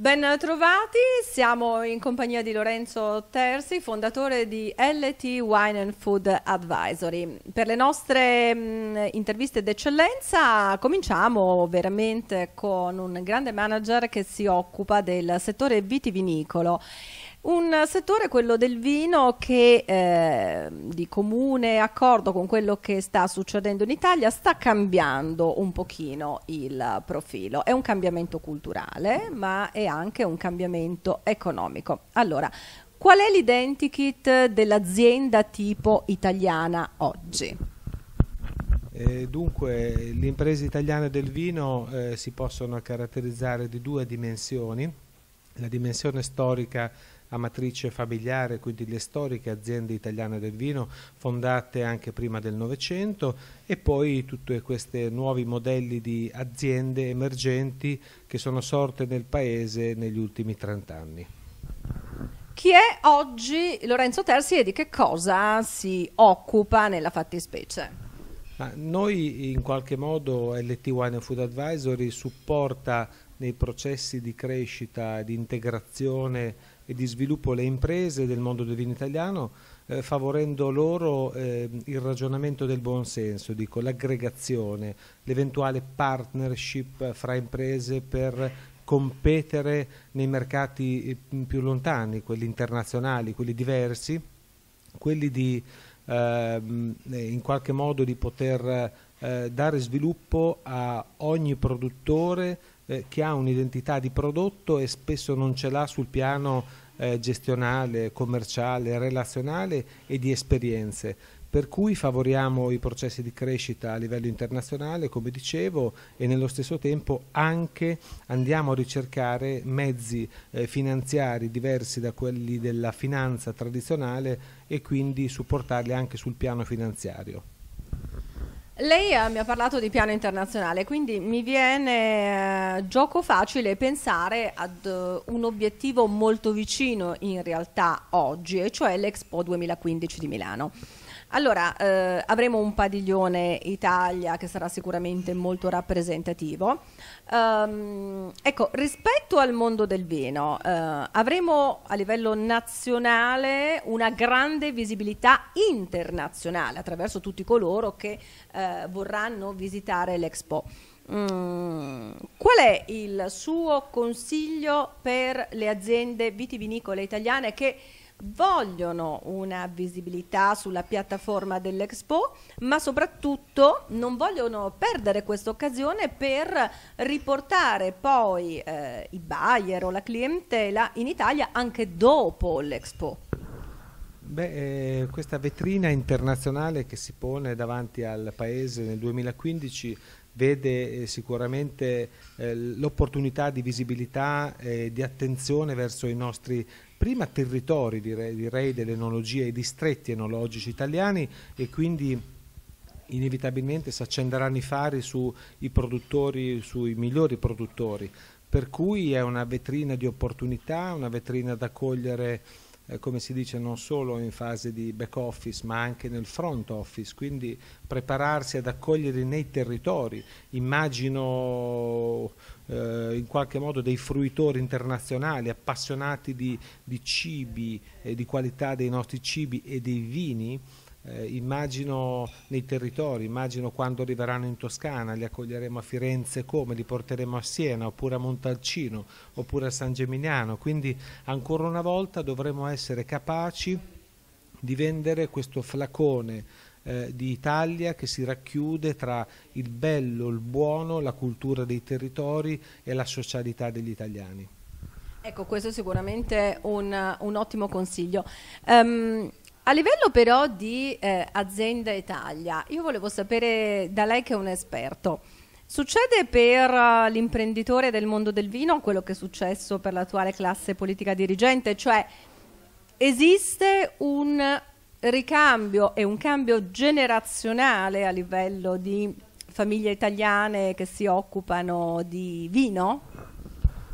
Ben trovati, siamo in compagnia di Lorenzo Terzi, fondatore di LT Wine and Food Advisory. Per le nostre mh, mm, interviste d'eccellenza cominciamo veramente con un grande manager che si occupa del settore vitivinicolo un settore, quello del vino, che eh, di comune accordo con quello che sta succedendo in Italia sta cambiando un pochino il profilo. È un cambiamento culturale, ma è anche un cambiamento economico. Allora, qual è l'identikit dell'azienda tipo italiana oggi? Eh, dunque, le imprese italiane del vino eh, si possono caratterizzare di due dimensioni, la dimensione storica a matrice familiare, quindi le storiche aziende italiane del vino fondate anche prima del Novecento e poi tutti questi nuovi modelli di aziende emergenti che sono sorte nel paese negli ultimi 30 anni. Chi è oggi Lorenzo Terzi e di che cosa si occupa nella fattispecie? Ma noi in qualche modo LT Wine Food Advisory supporta nei processi di crescita, e di integrazione e di sviluppo le imprese del mondo del vino italiano, eh, favorendo loro eh, il ragionamento del buonsenso, dico l'aggregazione, l'eventuale partnership fra imprese per competere nei mercati eh, più lontani, quelli internazionali, quelli diversi, quelli di ehm, eh, in qualche modo di poter eh, dare sviluppo a ogni produttore eh, che ha un'identità di prodotto e spesso non ce l'ha sul piano eh, gestionale, commerciale, relazionale e di esperienze. Per cui favoriamo i processi di crescita a livello internazionale, come dicevo, e nello stesso tempo anche andiamo a ricercare mezzi eh, finanziari diversi da quelli della finanza tradizionale e quindi supportarli anche sul piano finanziario. Lei eh, mi ha parlato di piano internazionale, quindi mi viene eh, gioco facile pensare ad eh, un obiettivo molto vicino in realtà oggi, e cioè l'Expo 2015 di Milano. Allora, eh, avremo un padiglione Italia che sarà sicuramente molto rappresentativo. Um, ecco, rispetto al mondo del vino, eh, avremo a livello nazionale una grande visibilità internazionale attraverso tutti coloro che eh, vorranno visitare l'Expo. Mm, qual è il suo consiglio per le aziende vitivinicole italiane che vogliono una visibilità sulla piattaforma dell'Expo, ma soprattutto non vogliono perdere questa occasione per riportare poi eh, i buyer o la clientela in Italia anche dopo l'Expo. Beh, eh, questa vetrina internazionale che si pone davanti al Paese nel 2015 vede eh, sicuramente eh, l'opportunità di visibilità e di attenzione verso i nostri prima territori direi, direi dell'enologia, e distretti enologici italiani e quindi inevitabilmente si accenderanno i fari sui produttori, sui migliori produttori, per cui è una vetrina di opportunità, una vetrina da cogliere eh, come si dice non solo in fase di back office ma anche nel front office, quindi prepararsi ad accogliere nei territori. Immagino in qualche modo dei fruitori internazionali, appassionati di, di cibi, e eh, di qualità dei nostri cibi e dei vini, eh, immagino nei territori, immagino quando arriveranno in Toscana, li accoglieremo a Firenze come, li porteremo a Siena oppure a Montalcino oppure a San Geminiano, quindi ancora una volta dovremo essere capaci di vendere questo flacone eh, di Italia che si racchiude tra il bello, il buono, la cultura dei territori e la socialità degli italiani. Ecco, questo è sicuramente un, un ottimo consiglio. Um, a livello però di eh, azienda Italia, io volevo sapere da lei che è un esperto, Succede per uh, l'imprenditore del mondo del vino quello che è successo per l'attuale classe politica dirigente, cioè esiste un ricambio e un cambio generazionale a livello di famiglie italiane che si occupano di vino?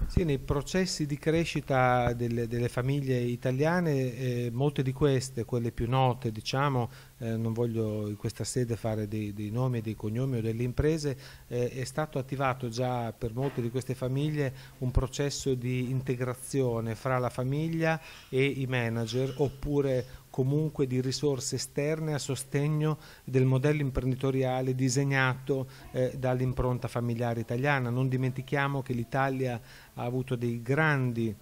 Sì, nei processi di crescita delle, delle famiglie italiane, eh, molte di queste, quelle più note, diciamo, eh, non voglio in questa sede fare dei, dei nomi e dei cognomi o delle imprese, eh, è stato attivato già per molte di queste famiglie un processo di integrazione fra la famiglia e i manager oppure comunque di risorse esterne a sostegno del modello imprenditoriale disegnato eh, dall'impronta familiare italiana. Non dimentichiamo che l'Italia ha avuto dei grandi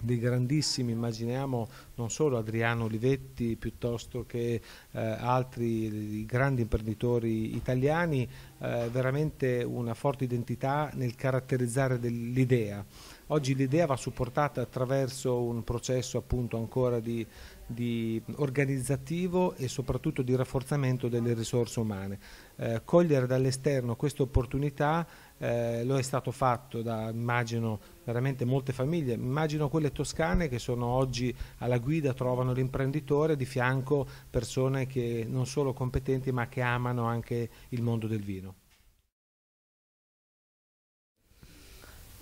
dei grandissimi, immaginiamo non solo Adriano Olivetti piuttosto che eh, altri eh, grandi imprenditori italiani, eh, veramente una forte identità nel caratterizzare l'idea. Oggi l'idea va supportata attraverso un processo appunto ancora di, di organizzativo e soprattutto di rafforzamento delle risorse umane. Eh, cogliere dall'esterno questa opportunità eh, lo è stato fatto da immagino veramente molte famiglie, immagino quelle toscane che sono oggi alla guida, trovano l'imprenditore di fianco persone che non solo competenti ma che amano anche il mondo del vino.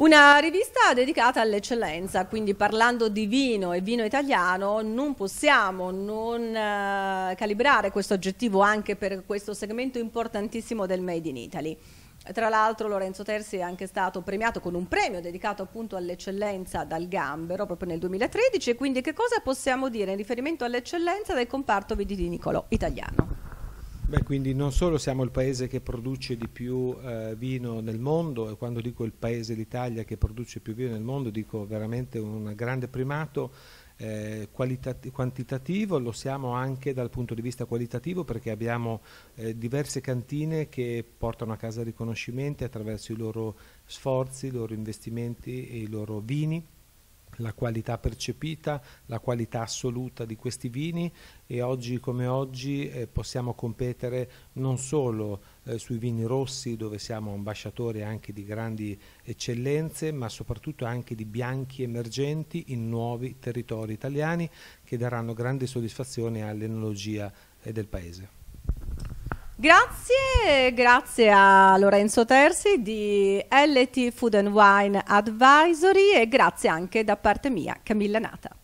Una rivista dedicata all'eccellenza, quindi parlando di vino e vino italiano non possiamo non eh, calibrare questo aggettivo anche per questo segmento importantissimo del Made in Italy. Tra l'altro Lorenzo Terzi è anche stato premiato con un premio dedicato appunto all'eccellenza dal Gambero proprio nel 2013 quindi che cosa possiamo dire in riferimento all'eccellenza del comparto vitivinicolo italiano? Beh, quindi non solo siamo il paese che produce di più eh, vino nel mondo, e quando dico il paese l'Italia che produce più vino nel mondo, dico veramente un grande primato eh, quantitativo, lo siamo anche dal punto di vista qualitativo perché abbiamo eh, diverse cantine che portano a casa riconoscimenti attraverso i loro sforzi, i loro investimenti e i loro vini la qualità percepita, la qualità assoluta di questi vini e oggi come oggi eh, possiamo competere non solo eh, sui vini rossi dove siamo ambasciatori anche di grandi eccellenze ma soprattutto anche di bianchi emergenti in nuovi territori italiani che daranno grande soddisfazione all'enologia eh, del paese. Grazie, grazie a Lorenzo Terzi di LT Food and Wine Advisory e grazie anche da parte mia, Camilla Nata.